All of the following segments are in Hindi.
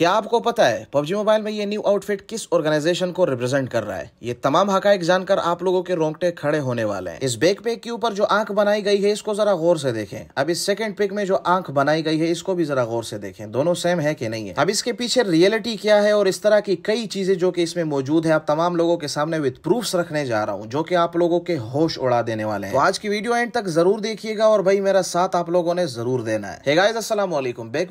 क्या आपको पता है पबजी मोबाइल में ये न्यू आउटफिट किस ऑर्गेनाइजेशन को रिप्रेजेंट कर रहा है ये तमाम हकाइक जानकर आप लोगों के रोंगटे खड़े होने वाले हैं इस बैक पेक के ऊपर जो आंख बनाई गई है इसको जरा गौर से देखें अब इस सेकंड पिक में जो आंख बनाई गई है इसको भी जरा गौर से देखें दोनों सेम है की नहीं है अब इसके पीछे रियलिटी क्या है और इस तरह की कई चीजें जो की इसमें मौजूद है आप तमाम लोगों के सामने विद प्रूफ रखने जा रहा हूँ जो की आप लोगों के होश उड़ा देने वाले हैं तो आज की वीडियो एंड तक जरूर देखिएगा और भाई मेरा साथ आप लोगों ने जरूर देना है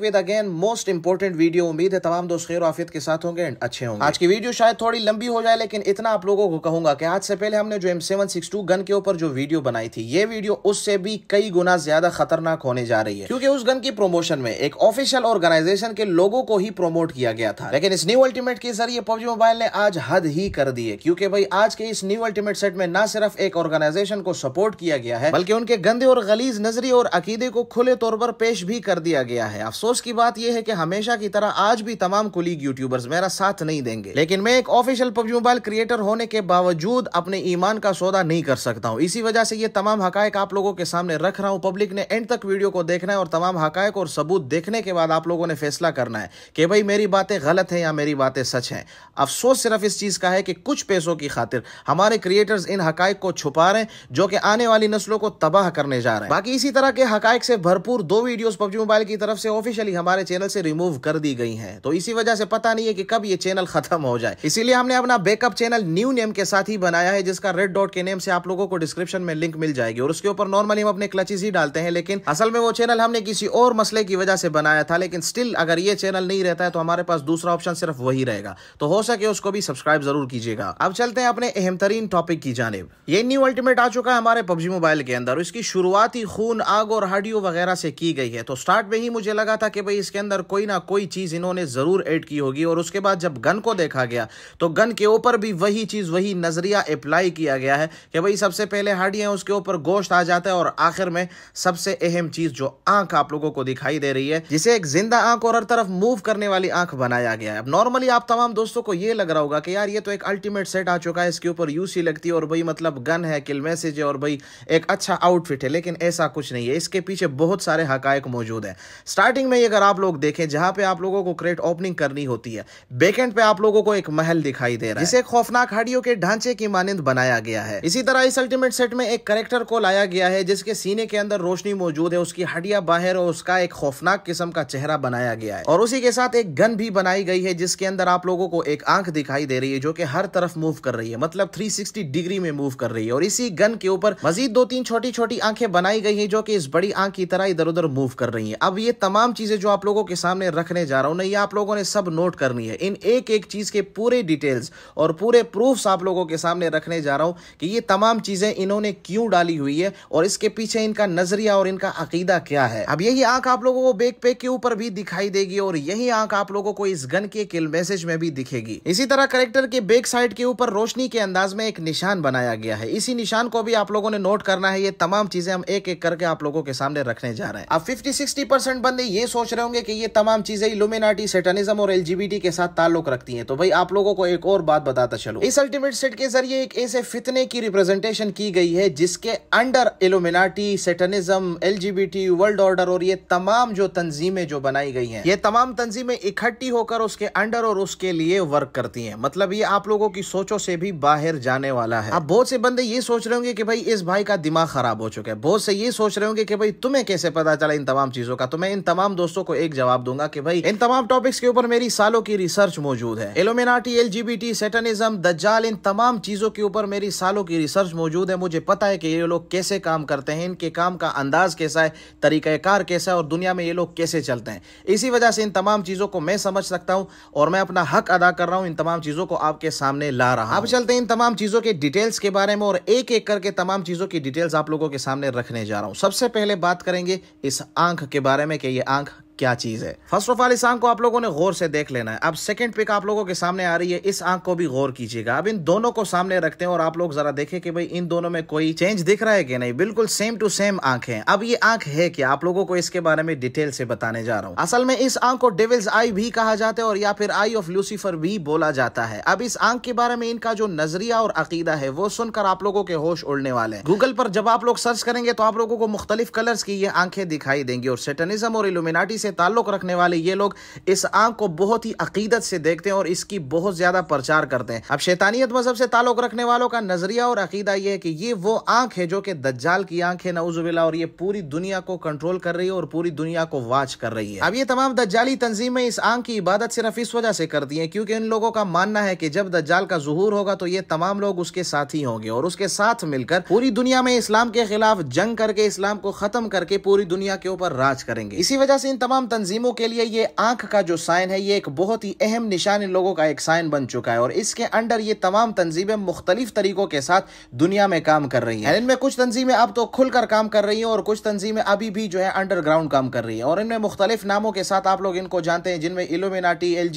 with again most important video उम्मीद है तमाम दोस्त खेर आफियत के साथ होंगे एंड अच्छे होंगे आज की वीडियो शायद थोड़ी लंबी हो जाए लेकिन इतना आप लोगों को कहूंगा कि आज से पहले हमने जो M seven six two gun के ऊपर जो वीडियो बनाई थी ये वीडियो उससे भी कई गुना ज्यादा खतरनाक होने जा रही है क्योंकि उस गन की प्रमोशन में एक ऑफिशियल ऑर्गेनाइजेशन के लोगों को ही प्रोमोट किया गया था लेकिन इस न्यू अल्टीमेट के जरिए पबजी मोबाइल ने आज हद ही कर दी है क्योंकि भाई आज के इस न्यू अल्टीमेट सेट में ना सिर्फ एक ऑर्गेनाइजेशन को सपोर्ट किया गया है बल्कि उनके गंदे और गलीज नजरिए और अकीदे को खुले तौर पर पेश भी कर दिया गया है अफसोस की बात यह है कि हमेशा की तरह आज आज भी तमाम कुलीग यूट्यूबर्स मेरा साथ नहीं देंगे लेकिन मैं एक ऑफिशियल पबजी मोबाइल क्रिएटर होने के बावजूद अपने ईमान का सौदा नहीं कर सकता हूँ इसी वजह से ये तमाम हकायक आप लोगों के सामने रख रहा हूँ पब्लिक ने एंड तक वीडियो को देखना है और तमाम हकायक और सबूत देखने के बाद आप लोगों ने फैसला करना है कि भाई मेरी बातें गलत है या मेरी बातें सच है अफसोस सिर्फ इस चीज का है कि कुछ पैसों की खातिर हमारे क्रिएटर्स इन हकायक को छुपा रहे जो कि आने वाली नस्लों को तबाह करने जा रहे हैं बाकी इसी तरह के हकायक से भरपूर दो वीडियोस पबजी मोबाइल की तरफ से ऑफिशियली हमारे चैनल से रिमूव कर दी गई हैं है तो इसी वजह से पता नहीं है कि कब ये चैनल खत्म हो जाए इसीलिए हमने अपना बैकअप चैनल न्यू नेम के साथ ही बनाया है जिसका रेड डॉट के नेम से आप लोगों को डिस्क्रिप्शन में लिंक मिल जाएगी और उसके ऊपर नॉर्मली हम अपने क्लचेस ही डालते हैं लेकिन असल में वो चैनल हमने किसी और मसले की वजह से बनाया था लेकिन स्टिल अगर ये चैनल नहीं रहता है तो हमारे पास दूसरा ऑप्शन सिर्फ वही रहेगा तो हो सके उसको भी सब्सक्राइब जरूर कीजिएगा अब चलते हैं अपने अहम तरीन टॉपिक की जानब ये न्यू अल्टीमेट आ चुका है हमारे पबजी मोबाइल के अंदर इसकी शुरुआती खून आग और हाडियो वगैरह से की गई है तो स्टार्ट में ही मुझे लगा था कि भाई इसके अंदर कोई ना कोई चीज इन्होंने ने ज़रूर ऐड की होगी और उसके बाद जब गन को देखा गया तो गन के ऊपर भी वही चीज़ वही नज़रिया अप्लाई किया गया है कि भाई सबसे पहले हड्डी है उसके ऊपर गोश्त आ जाता है और आखिर में सबसे अहम चीज़ जो आंख आप लोगों को दिखाई दे रही है जिसे एक जिंदा आंख और हर तरफ मूव करने वाली आंख बनाया गया है अब नॉर्मली आप तमाम दोस्तों को यह लग रहा होगा कि यार ये तो एक अल्टीमेट सेट आ चुका है इसके ऊपर यूसी लगती है और भाई मतलब गन है किल मैसेज है और भाई एक अच्छा आउटफिट है लेकिन ऐसा कुछ नहीं है इसके पीछे बहुत सारे हकायक मौजूद है स्टार्टिंग में अगर आप लोग देखें जहां पर आप लोगों को सेपरेट ओपनिंग करनी होती है बेकेंड पे आप लोगों को एक महल दिखाई दे रहा है जिसे खौफनाक हड्डियों के ढांचे की मानंद बनाया गया है इसी तरह इस अल्टीमेट सेट में एक करेक्टर को लाया गया है जिसके सीने के अंदर रोशनी मौजूद है उसकी हड्डिया बाहर और उसका एक खौफनाक किस्म का चेहरा बनाया गया है और उसी के साथ एक गन भी बनाई गई है जिसके अंदर आप लोगों को एक आंख दिखाई दे रही है जो की हर तरफ मूव कर रही है मतलब थ्री डिग्री में मूव कर रही है और इसी गन के ऊपर मजीद दो तीन छोटी छोटी आंखें बनाई गई है जो की इस बड़ी आंख की तरह इधर उधर मूव कर रही है अब ये तमाम चीजें जो आप लोगों के सामने रखने जा रहा हूँ ना ये आप लोगों ने सब नोट करनी है इन एक एक चीज़ के पूरे डिटेल्स और पूरे प्रूफ्स आप लोगों के सामने रखने जा रहा हूं कि ये तमाम चीज़ें इन्होंने क्यों डाली हुई है और इसके पीछे इनका नज़रिया और इनका अकीदा क्या है अब यही आंख आप लोगों को बैक पैक के ऊपर भी दिखाई देगी और यही आंख आप लोगों को इस गन के किल मैसेज में भी दिखेगी इसी तरह करेक्टर के बैक साइड के ऊपर रोशनी के अंदाज में एक निशान बनाया गया है इसी निशान को भी आप लोगों ने नोट करना है ये तमाम चीजें हम एक एक करके आप लोगों के सामने रखने जा रहे हैं अब फिफ्टी सिक्सटी परसेंट बंदे ये सोच रहे होंगे कि ये तमाम चीजें इलुमिनाटी सेटनिज्म और एलजीबीटी के साथ ताल्लुक रखती हैं तो भाई आप लोगों को एक और बात बताता चलो इस अल्टीमेट सेट के जरिए एक ऐसे फितने की रिप्रेजेंटेशन की गई है जिसके under Illuminati Satanism LGBT world order और ये तमाम जो तंजीमें जो बनाई गई हैं ये तमाम तंजीमें इकट्ठी होकर उसके अंडर और उसके लिए वर्क करती हैं मतलब ये आप लोगों की सोचों से भी बाहर जाने वाला है आप बहुत से बंदे ये सोच रहे होंगे कि भाई इस भाई का दिमाग खराब हो चुका है बहुत से ये सोच रहे होंगे कि भाई तुम्हें कैसे पता चला इन तमाम चीजों का तो मैं इन तमाम दोस्तों को एक जवाब दूंगा कि भाई इन तमाम टॉपिक्स के ऊपर मेरी सालों की रिसर्च मौजूद है Illuminati L G B T Satanism दज्जाल इन तमाम चीजों के ऊपर मेरी सालों की रिसर्च मौजूद है मुझे पता है कि ये लोग कैसे काम करते हैं इनके काम का अंदाज कैसा है तरीक़ाकार कैसा है और दुनिया में ये लोग कैसे चलते हैं इसी वजह से इन तमाम चीज़ों को मैं समझ सकता हूँ और मैं अपना हक अदा कर रहा हूँ इन तमाम चीज़ों को आपके सामने ला रहा हूँ अब चलते हैं इन तमाम चीज़ों के डिटेल्स के बारे में और एक एक करके तमाम चीज़ों की डिटेल्स आप लोगों के सामने रखने जा रहा हूँ सबसे पहले बात करेंगे इस आंख के बारे में कि ये आंख क्या चीज है फर्स्ट ऑफ ऑल इस आंख को आप लोगों ने गौर से देख लेना है अब सेकंड पिक आप लोगों के सामने आ रही है इस आंख को भी गौर कीजिएगा अब इन दोनों को सामने रखते हैं और आप लोग जरा देखे कि भाई इन दोनों में कोई चेंज दिख रहा है कि नहीं बिल्कुल सेम टू सेम आंख है अब ये आंख है क्या आप लोगों को इसके बारे में डिटेल से बताने जा रहा हूँ असल में इस आंख को डेविल्स आई भी कहा जाता है और या फिर आई ऑफ लूसीफर भी बोला जाता है अब इस आंख के बारे में इनका जो नजरिया और अकीदा है वो सुनकर आप लोगों के होश उड़ने वाले हैं गूगल पर जब आप लोग सर्च करेंगे तो आप लोगों को मुख्तलिफ कलर्स की ये आंखें दिखाई देंगी और सेटनिज्म और इलुमिनाटी से से ताल्लुक़ रखने वाले ये लोग इस आंख को बहुत ही अकीदत से देखते हैं और इसकी बहुत ज़्यादा प्रचार करते हैं अब शैतानियत मजहब से ताल्लुक़ रखने वालों का नज़रिया और अकीदा यह है कि ये वो आंख है जो कि दज्जाल की आंख है नवजुबिला और ये पूरी दुनिया को कंट्रोल कर रही है और पूरी दुनिया को वाच कर रही है अब ये तमाम दज्जाली तंजीमें इस आंख की इबादत सिर्फ इस वजह से करती है क्योंकि इन लोगों का मानना है कि जब दज्जाल का जहूर होगा तो ये तमाम लोग उसके साथी होंगे और उसके साथ मिलकर पूरी दुनिया में इस्लाम के खिलाफ जंग करके इस्लाम को खत्म करके पूरी दुनिया के ऊपर राज करेंगे इसी वजह से इन तमाम तमाम तंजीमों के लिए ये आंख का जो साइन है ये एक बहुत ही अहम निशान इन लोगों का एक साइन बन चुका है और इसके अंडर ये तमाम तंजीमें मुख्तलिफ तरीकों के साथ दुनिया में काम कर रही हैं इनमें कुछ तंजीमें अब तो खुलकर काम कर रही हैं और कुछ तंजीमें अभी भी जो है अंडरग्राउंड काम कर रही है और इनमें मुख्तलिफ नामों के साथ आप लोग इनको जानते हैं जिनमें इलोमिनाटी एल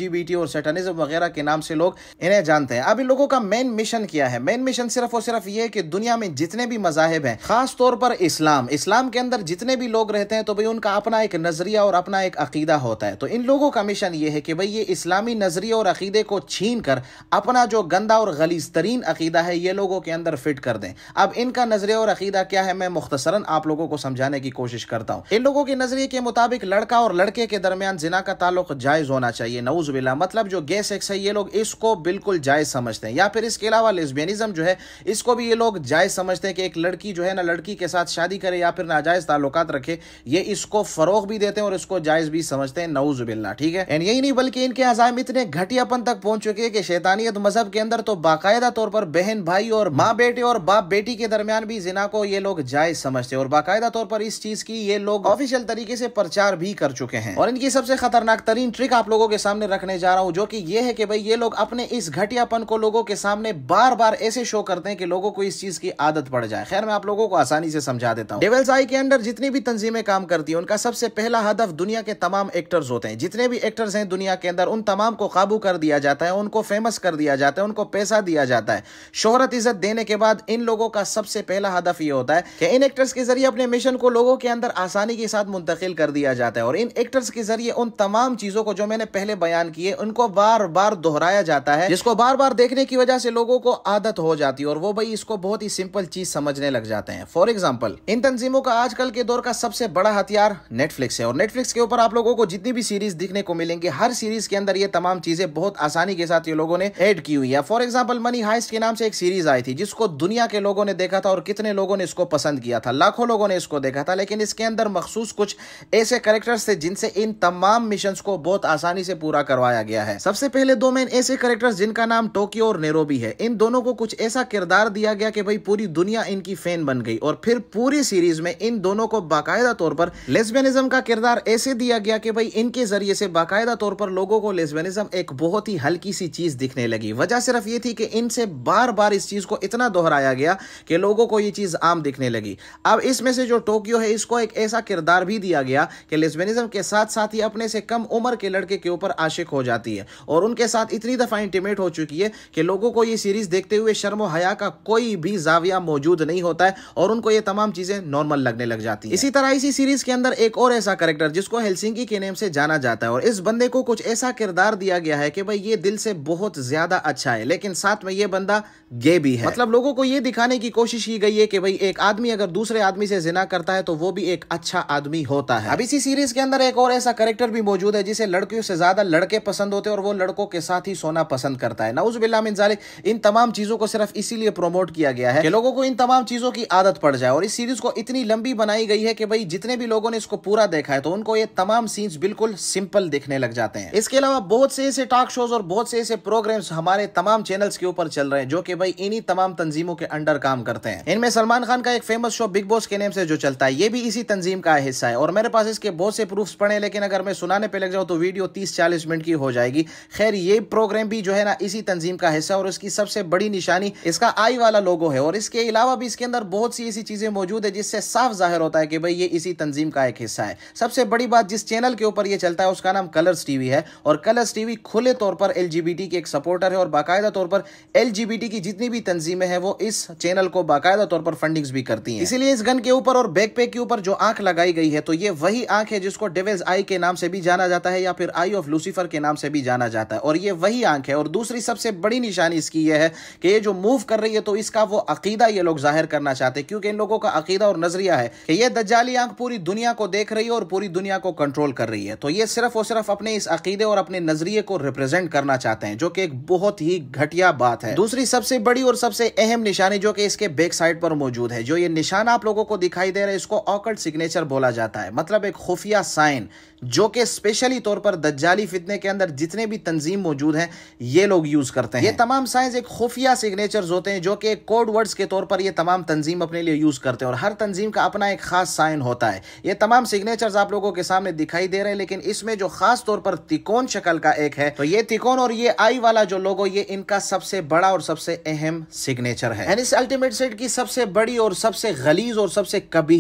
और सेटनिज्म वगैरह के नाम से लोग इन्हें जानते हैं अब इन लोगों का मेन मिशन क्या है मेन मिशन सिर्फ और सिर्फ ये है कि दुनिया में जितने भी मजाहब हैं खास तौर पर इस्लाम इस्लाम के अंदर जितने भी लोग रहते हैं तो भाई उनका अपना एक नजरिया और अपना अपना एक अकीदा होता है तो इन लोगों का मिशन ये है कि भाई ये इस्लामी नज़रिए और अकीदे को छीन कर अपना जो गंदा और गलीज तरीन अकीदा है ये लोगों के अंदर फिट कर दें अब इनका नज़रिया और अकीदा क्या है मैं मुख्तसरा आप लोगों को समझाने की कोशिश करता हूँ इन लोगों के नज़रिए के मुताबिक लड़का और लड़के के दरमियान जिना का ताल्लुक जायज़ होना चाहिए नऊज बिला मतलब जो गे सेक्स है ये लोग इसको बिल्कुल जायज़ समझते हैं या फिर इसके अलावा लेस्बियनिज्म जो है इसको भी ये लोग जायज़ समझते हैं कि एक लड़की जो है ना लड़की के साथ शादी करे या फिर नाजायज़ ताल्लुक रखे ये इसको फ़रोग भी देते हैं और इसको इसको जायज भी समझते हैं नऊजुबिल्ला ठीक है एंड यही नहीं बल्कि इनके हजाम इतने घटियापन तक पहुंच चुके हैं कि शैतानियत मजहब के अंदर तो बाकायदा तौर पर बहन भाई और माँ बेटे और बाप बेटी के दरमियान भी जिना को ये लोग जायज समझते हैं और बाकायदा तौर पर इस चीज की ये लोग ऑफिशियल तरीके से प्रचार भी कर चुके हैं और इनकी सबसे खतरनाक तरीन ट्रिक आप लोगों के सामने रखने जा रहा हूँ जो की ये है की भाई ये लोग अपने इस घटियापन को लोगों के सामने बार बार ऐसे शो करते हैं कि लोगों को इस चीज की आदत पड़ जाए खैर मैं आप लोगों को आसानी से समझा देता हूँ डेवल्स आई के अंदर जितनी भी तंजीमें काम करती है उनका सबसे पहला हदफ दुनिया के तमाम एक्टर्स होते हैं जितने भी एक्टर्स हैं दुनिया के अंदर उन तमाम को काबू कर दिया जाता है उनको फेमस कर दिया जाता है उनको पैसा दिया जाता है शोहरत इज्जत देने के बाद इन लोगों का सबसे पहला हदफ ये होता है कि इन एक्टर्स के जरिए अपने मिशन को लोगों के अंदर आसानी के साथ मुंतकिल कर दिया जाता है और इन एक्टर्स के जरिए उन तमाम चीज़ों को जो मैंने पहले बयान किए उनको बार बार दोहराया जाता है जिसको बार बार देखने की वजह से लोगों को आदत हो जाती है और वो भाई इसको बहुत ही सिंपल चीज़ समझने लग जाते हैं फॉर एग्जाम्पल इन तंजीमों का आजकल के दौर का सबसे बड़ा हथियार नेटफ्लिक्स है और नेटफ्लिक्स इसके ऊपर आप लोगों को जितनी भी सीरीज दिखने को मिलेंगे हर सीरीज के अंदर ये तमाम चीजें बहुत आसानी के साथ ये लोगों ने एड की हुई है फॉर एग्जाम्पल मनी हाइस्ट के नाम से एक सीरीज आई थी जिसको दुनिया के लोगों ने देखा था और कितने लोगों ने इसको पसंद किया था लाखों लोगों ने इसको देखा था लेकिन इसके अंदर मखसूस कुछ ऐसे करेक्टर्स थे जिनसे इन तमाम मिशन को बहुत आसानी से पूरा करवाया गया है सबसे पहले दो मेन ऐसे करेक्टर्स जिनका नाम टोक्यो और नेरोबी है इन दोनों को कुछ ऐसा किरदार दिया गया कि भाई पूरी दुनिया इनकी फैन बन गई और फिर पूरी सीरीज में इन दोनों को बाकायदा तौर पर लेस्बेनिज्म का किरदार ऐसे ऐसे दिया गया कि भाई इनके जरिए से बाकायदा तौर पर लोगों को लेस्बेनिज्म एक बहुत ही हल्की सी चीज़ दिखने लगी वजह सिर्फ ये थी कि इनसे बार बार इस चीज़ को इतना दोहराया गया कि लोगों को ये चीज़ आम दिखने लगी अब इसमें से जो टोक्यो है इसको एक ऐसा किरदार भी दिया गया कि लेस्बेनिज्म के साथ साथ ही अपने से कम उम्र के लड़के के ऊपर आशिक हो जाती है और उनके साथ इतनी दफ़ा इंटीमेट हो चुकी है कि लोगों को ये सीरीज़ देखते हुए शर्म हया का कोई भी जाविया मौजूद नहीं होता है और उनको ये तमाम चीज़ें नॉर्मल लगने लग जाती है इसी तरह इसी सीरीज़ के अंदर एक और ऐसा करेक्टर जिसको जिसको हेलसिंकी के नेम से जाना जाता है और इस बंदे को कुछ ऐसा किरदार दिया गया है कि भाई ये दिल से बहुत ज्यादा अच्छा है लेकिन साथ में ये बंदा गे भी है मतलब लोगों को ये दिखाने की कोशिश की गई है कि भाई एक आदमी अगर दूसरे आदमी से जिना करता है तो वो भी एक अच्छा आदमी होता है अब इसी सीरीज के अंदर एक और ऐसा करेक्टर भी मौजूद है जिसे लड़कियों से ज्यादा लड़के पसंद होते हैं और वो लड़कों के साथ ही सोना पसंद करता है नाउज बिल्ला इन तमाम चीजों को सिर्फ इसीलिए प्रमोट किया गया है कि लोगों को इन तमाम चीजों की आदत पड़ जाए और इस सीरीज को इतनी लंबी बनाई गई है कि भाई जितने भी लोगों ने इसको पूरा देखा है तो उनको तमाम सीन्स बिल्कुल सिंपल दिखने लग जाते हैं इसके अलावा बहुत से ऐसे टॉक शोज और बहुत से ऐसे प्रोग्राम्स हमारे तमाम चैनल्स के ऊपर चल रहे हैं जो कि भाई इन्हीं तमाम तंजीमों के अंडर काम करते हैं इनमें सलमान खान का एक फेमस शो बिग बॉस के नेम से जो चलता है ये भी इसी तंजीम का हिस्सा है और मेरे पास इसके बहुत से प्रूफ पड़े लेकिन अगर मैं सुनाने पर लग जाऊँ तो वीडियो तीस चालीस मिनट की हो जाएगी खैर ये प्रोग्राम भी जो है ना इसी तंजीम का हिस्सा और इसकी सबसे बड़ी निशानी इसका आई वाला लोगो है और इसके अलावा भी इसके अंदर बहुत सी ऐसी चीजें मौजूद है जिससे साफ जाहिर होता है कि भाई ये इसी तंजीम का एक हिस्सा है सबसे बड़ी बात जिस चैनल के ऊपर ये चलता है उसका नाम कलर्स टीवी है और कलर्स टीवी खुले तौर पर एल के एक सपोर्टर है और बाकायदा तौर पर एल की जितनी भी तंजीमें हैं वो इस चैनल को बाकायदा तौर पर फंडिंग्स भी करती हैं इसीलिए इस गन के ऊपर और बैकपैक के ऊपर जो आंख लगाई गई है तो ये वही आंख है जिसको डेविल्स आई के नाम से भी जाना जाता है या फिर आई ऑफ लूसीफर के नाम से भी जाना जाता है और ये वही आंख है और दूसरी सबसे बड़ी निशानी इसकी यह है कि ये जो मूव कर रही है तो इसका वो अकीदा ये लोग जाहिर करना चाहते हैं क्योंकि इन लोगों का अकीदा और नजरिया है कि ये दज्जाली आंख पूरी दुनिया को देख रही है और पूरी दुनिया को कंट्रोल कर रही है तो ये सिर्फ और सिर्फ अपने इस अकीदे और अपने नजरिए को रिप्रेजेंट करना चाहते हैं जो कि एक बहुत ही घटिया बात है दूसरी सबसे बड़ी और सबसे अहम निशानी जो कि इसके बैक साइड पर मौजूद है जो ये निशान आप लोगों को दिखाई दे रहा है इसको ऑकर्ड सिग्नेचर बोला जाता है मतलब एक खुफिया साइन जो कि स्पेशली तौर पर दज्जाली फितने के अंदर जितने भी तंजीम मौजूद हैं ये लोग यूज करते हैं ये तमाम साइंस एक खुफिया सिग्नेचर्स होते हैं जो कि कोड वर्ड्स के तौर पर ये तमाम तंजीम अपने लिए यूज करते हैं और हर तंजीम का अपना एक खास साइन होता है ये तमाम सिग्नेचर्स आप लोगों के साथ सामने दिखाई दे रहे हैं लेकिन इसमें जो खास तौर पर तिकोन शक्ल का एक है तो ये तिकोन और ये आई वाला जो लोगो ये इनका सबसे बड़ा और सबसे अहम सिग्नेचर है एंड इस अल्टीमेट सेट की सबसे बड़ी और सबसे गलीज और सबसे कभी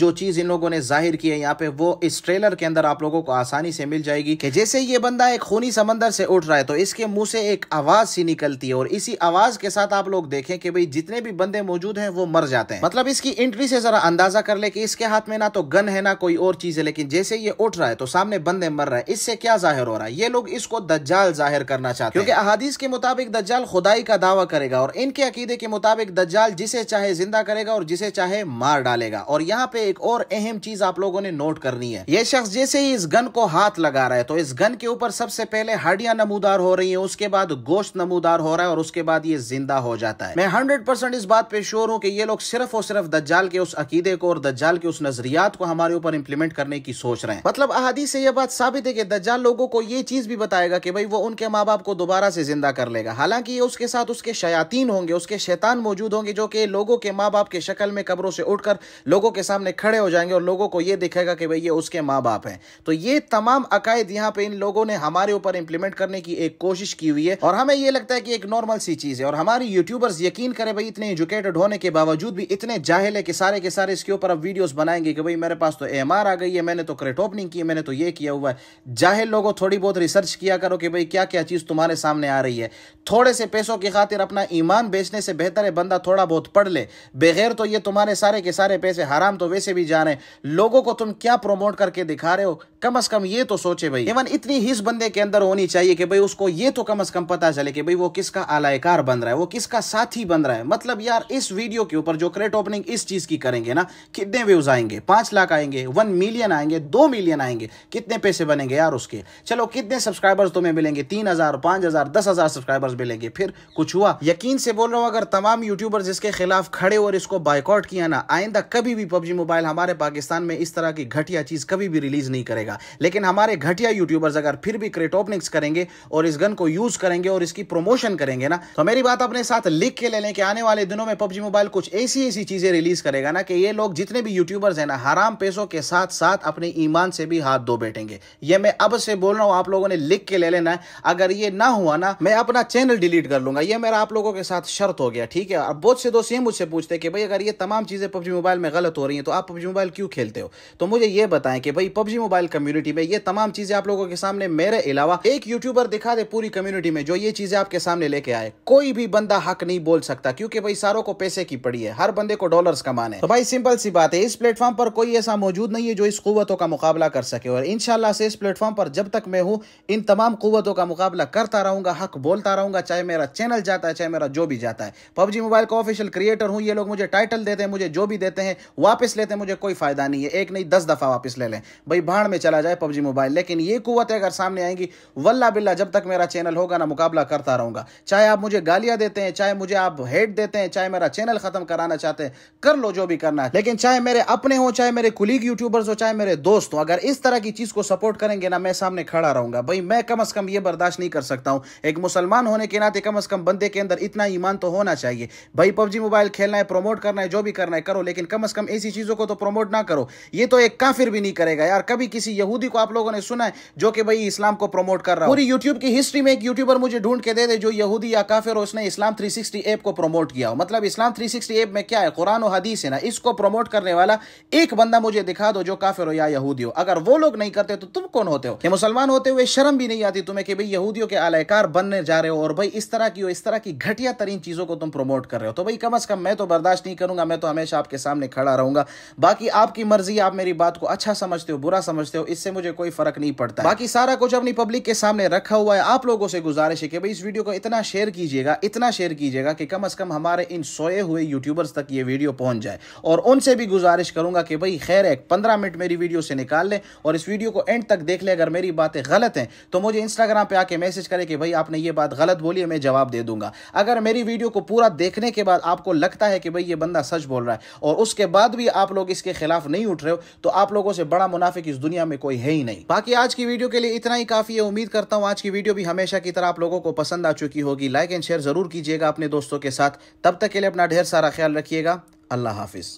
जो चीज इन लोगों ने जाहिर की है यहाँ पे वो इस ट्रेलर के अंदर आप लोगों को आसानी से मिल जाएगी कि जैसे ये बंदा एक खूनी समंदर से उठ रहा है तो इसके मुंह से एक आवाज सी निकलती है और इसी आवाज के साथ आप लोग देखें कि भाई जितने भी बंदे मौजूद हैं वो मर जाते हैं मतलब इसकी एंट्री से जरा अंदाजा कर ले कि इसके हाथ में ना तो गन है ना कोई और चीज है लेकिन जैसे ये उठ रहा है तो सामने बंदे मर रहे हैं इससे क्या जाहिर हो रहा है ये लोग इसको दज्जाल जाहिर करना चाहते हैं क्योंकि अहादीस के मुताबिक दज्जाल खुदाई का दावा करेगा और इनके अकीदे के मुताबिक दज्जाल जिसे चाहे जिंदा करेगा और जिसे चाहे मार डालेगा और यहाँ पे एक और अहम चीज आप लोगों ने नोट करनी है ये शख्स जैसे ही इस गन को हाथ लगा रहा है तो इस गन के ऊपर सबसे पहले हड्डियां नमूदार हो रही है उसके बाद गोश्त नमूदार हो रहा है और उसके बाद ये जिंदा हो जाता है मैं हंड्रेड परसेंट इस बात पे श्योर हूँ की ये लोग सिर्फ और सिर्फ दज्जाल के उस अकीदे को और दज्जाल के उस नजरियात को हमारे ऊपर इम्प्लीमेंट करने की सोच सोच रहे हैं मतलब अहादी से यह बात साबित है कि दज्जाल लोगों को ये चीज भी बताएगा कि भाई वो उनके माँ बाप को दोबारा से जिंदा कर लेगा हालांकि ये उसके साथ उसके शयातीन होंगे उसके शैतान मौजूद होंगे जो कि लोगों के माँ बाप के शक्ल में कब्रों से उठकर लोगों के सामने खड़े हो जाएंगे और लोगों को यह दिखेगा कि भाई ये उसके माँ बाप है तो ये तमाम अकायद यहाँ पे इन लोगों ने हमारे ऊपर इंप्लीमेंट करने की एक कोशिश की हुई है और हमें यह लगता है कि एक नॉर्मल सी चीज है और हमारे यूट्यूबर्स यकीन करें भाई इतने एजुकेटेड होने के बावजूद भी इतने जाहिल है कि सारे के सारे इसके ऊपर अब वीडियोस बनाएंगे कि भाई मेरे पास तो एम आ गई है मैंने तो क्रेट ओपनिंग की मैंने तो ये किया हुआ है जाहिर लोगों थोड़ी बहुत रिसर्च किया करो कि भाई क्या क्या चीज़ तुम्हारे सामने आ रही है थोड़े से पैसों की खातिर अपना ईमान बेचने से बेहतर है बंदा थोड़ा बहुत पढ़ ले बगैर तो ये तुम्हारे सारे के सारे पैसे हराम तो वैसे भी जा रहे लोगों को तुम क्या प्रोमोट करके दिखा रहे हो कम अज कम ये तो सोचे भाई इवन इतनी हिस बंदे के अंदर होनी चाहिए कि भाई उसको ये तो कम अज कम पता चले कि भाई वो किसका आलायकार बन रहा है वो किसका साथी बन रहा है मतलब यार इस वीडियो के ऊपर जो क्रेट ओपनिंग इस चीज की करेंगे ना कितने व्यूज आएंगे पांच लाख आएंगे वन मिलियन आएंगे दो मिलियन आएंगे कितने पैसे बनेंगे यार उसके चलो कितने सब्सक्राइबर्स तुम्हें मिलेंगे तीन हजार पांच हजार दस हजार सब्सक्राइबर्स मिलेंगे फिर कुछ हुआ यकीन से बोल रहा हूं अगर तमाम यूट्यूबर्स इसके खिलाफ खड़े और इसको बाइकआउट किया ना आइंदा कभी भी पबजी मोबाइल हमारे पाकिस्तान में इस तरह की घटिया चीज कभी भी रिलीज नहीं करेगा लेकिन हमारे घटिया यूट्यूबर्स अगर फिर भी क्रेटोपनिक्स करेंगे और इस गन को यूज करेंगे और इसकी प्रमोशन करेंगे ना तो मेरी बात अपने साथ लिख के ले लें कि आने वाले दिनों में पबजी मोबाइल कुछ ऐसी ऐसी चीजें रिलीज करेगा ना कि ये लोग जितने भी यूट्यूबर्स हैं ना हराम पैसों के साथ साथ अपने ईमान से भी हाथ धो बैठेंगे ये मैं अब से बोल रहा हूँ आप लोगों ने लिख के ले लेना है अगर ये ना हुआ ना मैं अपना चैनल डिलीट कर लूंगा ये मेरा आप लोगों के साथ शर्त हो गया ठीक है अब बहुत से दोस्त ये मुझसे पूछते हैं कि भाई अगर ये तमाम चीज़ें पबजी मोबाइल में गलत हो रही हैं तो आप पबजी मोबाइल क्यों खेलते हो तो मुझे ये बताएं कि भाई पबजी मोबाइल कम्युनिटी में ये तमाम चीज़ें आप लोगों के सामने मेरे अलावा एक यूट्यूबर दिखा दे पूरी कम्युनिटी में जो ये चीज़ें आपके सामने लेके आए कोई भी बंदा हक नहीं बोल सकता क्योंकि भाई सारों को पैसे की पड़ी है हर बंदे को डॉलर्स कमाने तो भाई सिंपल सी बात है इस प्लेटफॉर्म पर कोई ऐसा मौजूद नहीं है जो इस कुतों का का मुकाबला कर सके और इन से इस प्लेटफॉर्म पर जब तक मैं हूँ इन तमाम कुतों का मुकाबला करता रहूँगा हक बोलता रहूँगा चाहे मेरा चैनल जाता है चाहे मेरा जो भी जाता है पबजी मोबाइल का ऑफिशियल क्रिएटर हूँ ये लोग मुझे टाइटल देते हैं मुझे जो भी देते हैं वापस लेते हैं मुझे कोई फायदा नहीं है एक नहीं दस दफ़ा वापस ले लें भाई भाड़ में चला जाए पबजी मोबाइल लेकिन ये कुतें अगर सामने आएंगी वल्ला बिल्ला जब तक मेरा चैनल होगा ना मुकाबला करता रहूँगा चाहे आप मुझे गालियाँ देते हैं चाहे मुझे आप हेट देते हैं चाहे मेरा चैनल ख़त्म कराना चाहते हैं कर लो जो भी करना है लेकिन चाहे मेरे अपने हो चाहे मेरे कुलीग यूट्यूबर्स हो चाहे मेरे दोस्त दोस्तों अगर इस तरह की चीज को सपोर्ट करेंगे ना मैं सामने खड़ा रहूंगा भाई मैं कम अज कम ये बर्दाश्त नहीं कर सकता हूं एक मुसलमान होने के नाते कम अज कम बंदे के अंदर इतना ईमान तो होना चाहिए भाई पबजी मोबाइल खेलना है प्रमोट करना है जो भी करना है करो लेकिन कम अज कम ऐसी चीजों को तो प्रमोट ना करो ये तो एक काफिर भी नहीं करेगा यार कभी किसी यहूदी को आप लोगों ने सुना है जो कि भाई इस्लाम को प्रमोट कर रहा है पूरी यूट्यूब की हिस्ट्री में एक यूट्यूबर मुझे ढूंढ के दे दे जो यहूदी या काफिर हो उसने इस्लाम 360 ऐप को प्रमोट किया हो मतलब इस्लाम 360 ऐप में क्या है कुरान और हदीस है ना इसको प्रमोट करने वाला एक बंदा मुझे दिखा दो जो काफिर हो या यहूदी यहूदी हो अगर वो लोग नहीं करते तो तुम कौन होते हो ये मुसलमान होते हुए शर्म भी नहीं आती तुम्हें कि भाई यहूदियों के आलायकार बनने जा रहे हो और भाई इस तरह की इस तरह की घटिया तरीन चीजों को तुम प्रमोट कर रहे हो तो भाई कम अज कम मैं तो बर्दाश्त नहीं करूंगा मैं तो हमेशा आपके सामने खड़ा रहूंगा बाकी आपकी मर्जी आप मेरी बात को अच्छा समझते हो बुरा समझते हो इससे मुझे कोई फर्क नहीं पड़ता बाकी सारा कुछ अपनी पब्लिक के सामने रखा हुआ है आप लोगों से गुजारिश है कि भाई इस वीडियो को इतना शेयर कीजिएगा इतना शेयर कीजिएगा कि कम अज कम हमारे इन सोए हुए यूट्यूबर्स तक ये वीडियो पहुंच जाए और उनसे भी गुजारिश करूंगा कि भाई खैर एक पंद्रह मिनट मेरी वीडियो से निकाल लें और इस वीडियो को एंड तक देख लें अगर मेरी बातें गलत हैं तो मुझे इंस्टाग्राम पर आके मैसेज करें कि भाई आपने ये बात गलत बोली है मैं जवाब दे दूंगा अगर मेरी वीडियो को पूरा देखने के बाद आपको लगता है कि भाई ये बंदा सच बोल रहा है और उसके बाद भी आप लोग इसके खिलाफ नहीं उठ रहे हो तो आप लोगों से बड़ा मुनाफिक इस दुनिया में कोई है ही नहीं बाकी आज की वीडियो के लिए इतना ही काफी है उम्मीद करता हूँ आज की वीडियो भी हमेशा की तरह आप लोगों को पसंद आ चुकी होगी लाइक एंड शेयर जरूर कीजिएगा अपने दोस्तों के साथ तब तक के लिए अपना ढेर सारा ख्याल रखिएगा अल्लाह हाफिज़